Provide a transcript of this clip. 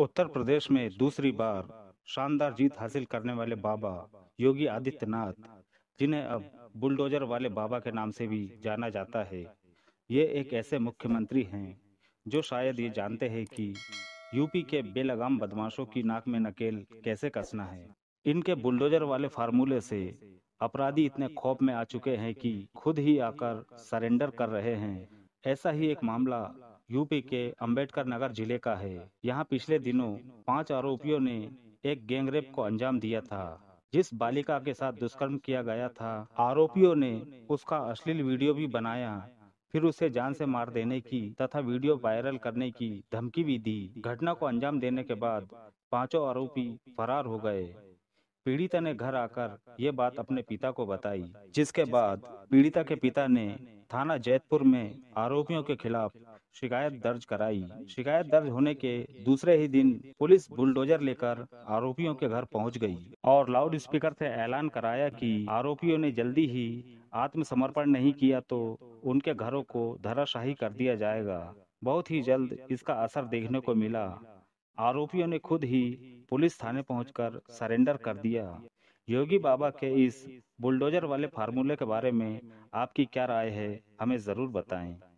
उत्तर प्रदेश में दूसरी बार शानदार जीत हासिल करने वाले बाबा योगी आदित्यनाथ जिन्हें अब बुलडोजर वाले बाबा के नाम से भी जाना जाता है ये एक ऐसे मुख्यमंत्री हैं जो शायद ये जानते हैं कि यूपी के बेलगाम बदमाशों की नाक में नकेल कैसे कसना है इनके बुलडोजर वाले फार्मूले से अपराधी इतने खौफ में आ चुके हैं कि खुद ही आकर सरेंडर कर रहे हैं ऐसा ही एक मामला यूपी के अंबेडकर नगर जिले का है यहाँ पिछले दिनों पांच आरोपियों ने एक गैंगरेप को अंजाम दिया था जिस बालिका के साथ दुष्कर्म किया गया था आरोपियों ने उसका अश्लील वीडियो भी बनाया फिर उसे जान से मार देने की तथा वीडियो वायरल करने की धमकी भी दी घटना को अंजाम देने के बाद पांचों आरोपी फरार हो गए पीड़िता ने घर आकर ये बात अपने पिता को बताई जिसके बाद पीड़िता के पिता ने थाना जैतपुर में आरोपियों के खिलाफ शिकायत दर्ज कराई शिकायत दर्ज होने के दूसरे ही दिन पुलिस बुलडोजर लेकर आरोपियों के घर पहुंच गई और लाउड स्पीकर से ऐलान कराया कि आरोपियों ने जल्दी ही आत्मसमर्पण नहीं किया तो, तो उनके घरों को धराशाही कर दिया जाएगा बहुत ही जल्द इसका असर देखने को मिला आरोपियों ने खुद ही पुलिस थाने पहुंचकर सरेंडर कर दिया योगी बाबा के इस बुलडोजर वाले फार्मूले के बारे में आपकी क्या राय है हमें ज़रूर बताएं